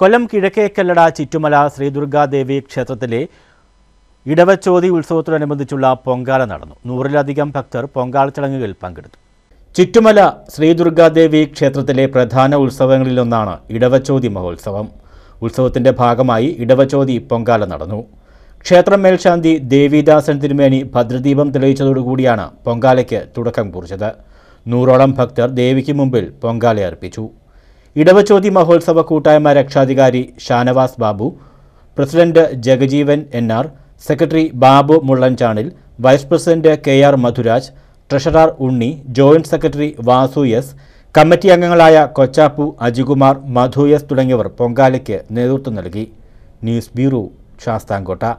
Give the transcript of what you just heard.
കൊല്ലം കിഴക്കേക്കല്ലട ചിറ്റുമല ശ്രീ ദുർഗാദേവി ക്ഷേത്രത്തിലെ ഇടവച്ചോതി ഉത്സവത്തോടനുബന്ധിച്ചുള്ള പൊങ്കാല നടന്നു നൂറിലധികം ഭക്തർ പൊങ്കാല ചടങ്ങുകളിൽ പങ്കെടുത്തു ചുറ്റുമല ശ്രീ ദുർഗാദേവി ക്ഷേത്രത്തിലെ പ്രധാന ഉത്സവങ്ങളിലൊന്നാണ് ഇടവച്ചോതി മഹോത്സവം ഉത്സവത്തിന്റെ ഭാഗമായി ഇടവച്ചോതി പൊങ്കാല നടന്നു ക്ഷേത്രം മേൽശാന്തി ദേവിദാസൻ തിരുമേനി ഭദ്രദീപം തെളിയിച്ചതോടുകൂടിയാണ് പൊങ്കാലയ്ക്ക് തുടക്കം കുറിച്ചത് നൂറോളം ഭക്തർ ദേവിക്ക് മുമ്പിൽ പൊങ്കാല അർപ്പിച്ചു ഇടവചോതി മഹോത്സവ കൂട്ടായ്മ രക്ഷാധികാരി Shanavas Babu president Jagajeevan N R secretary Babu Mullanchanil vice president K R Madhuraj treasurer Unni joint secretary Vasu S committee അംഗങ്ങളായ കൊച്ചാപ്പു അജികുമാർ മധു എസ് തുടങ്ങിയവർ പൊങ്കാലയ്ക്ക് നേതൃത്വം നൽകി ന്യൂസ് ബ്യൂറോ ശാസ്താംകോട്ട